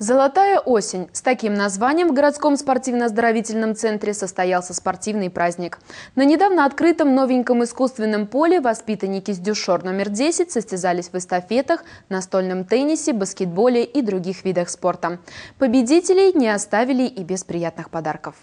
«Золотая осень». С таким названием в городском спортивно-оздоровительном центре состоялся спортивный праздник. На недавно открытом новеньком искусственном поле воспитанники с Дюшор номер 10 состязались в эстафетах, настольном теннисе, баскетболе и других видах спорта. Победителей не оставили и без приятных подарков.